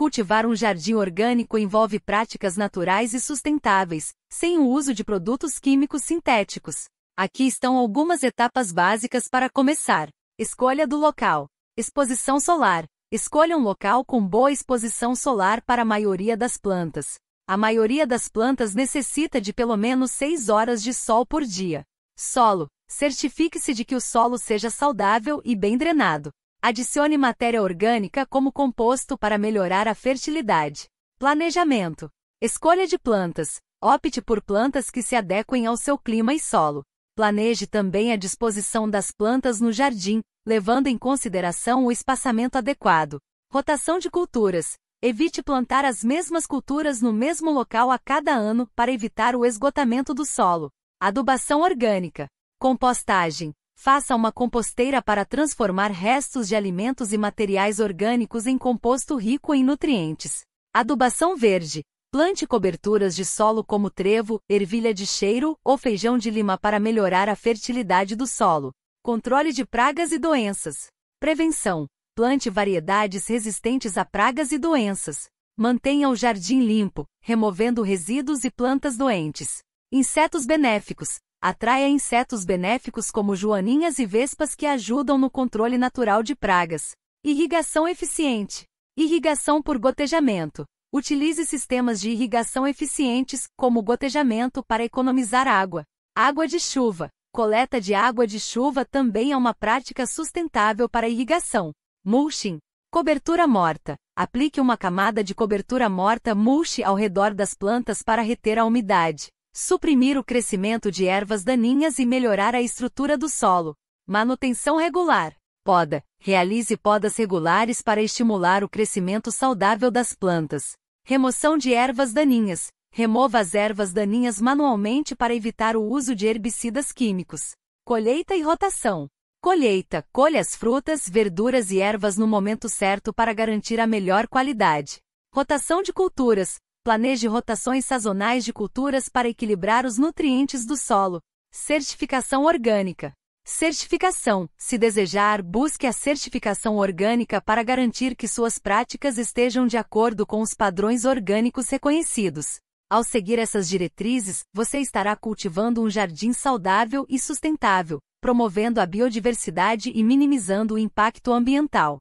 Cultivar um jardim orgânico envolve práticas naturais e sustentáveis, sem o uso de produtos químicos sintéticos. Aqui estão algumas etapas básicas para começar: escolha do local, exposição solar. Escolha um local com boa exposição solar para a maioria das plantas. A maioria das plantas necessita de pelo menos 6 horas de sol por dia. Solo: certifique-se de que o solo seja saudável e bem drenado. Adicione matéria orgânica como composto para melhorar a fertilidade. Planejamento. Escolha de plantas. Opte por plantas que se adequem ao seu clima e solo. Planeje também a disposição das plantas no jardim, levando em consideração o espaçamento adequado. Rotação de culturas. Evite plantar as mesmas culturas no mesmo local a cada ano para evitar o esgotamento do solo. Adubação orgânica. Compostagem. Faça uma composteira para transformar restos de alimentos e materiais orgânicos em composto rico em nutrientes. Adubação verde. Plante coberturas de solo como trevo, ervilha de cheiro ou feijão de lima para melhorar a fertilidade do solo. Controle de pragas e doenças. Prevenção. Plante variedades resistentes a pragas e doenças. Mantenha o jardim limpo, removendo resíduos e plantas doentes. Insetos benéficos atraia insetos benéficos como joaninhas e vespas que ajudam no controle natural de pragas. Irrigação eficiente. Irrigação por gotejamento. Utilize sistemas de irrigação eficientes, como gotejamento, para economizar água. Água de chuva. Coleta de água de chuva também é uma prática sustentável para irrigação. Mulching. Cobertura morta. Aplique uma camada de cobertura morta mulch ao redor das plantas para reter a umidade suprimir o crescimento de ervas daninhas e melhorar a estrutura do solo. Manutenção regular. Poda. Realize podas regulares para estimular o crescimento saudável das plantas. Remoção de ervas daninhas. Remova as ervas daninhas manualmente para evitar o uso de herbicidas químicos. Colheita e rotação. Colheita. Colhe as frutas, verduras e ervas no momento certo para garantir a melhor qualidade. Rotação de culturas. Planeje rotações sazonais de culturas para equilibrar os nutrientes do solo. Certificação orgânica. Certificação. Se desejar, busque a certificação orgânica para garantir que suas práticas estejam de acordo com os padrões orgânicos reconhecidos. Ao seguir essas diretrizes, você estará cultivando um jardim saudável e sustentável, promovendo a biodiversidade e minimizando o impacto ambiental.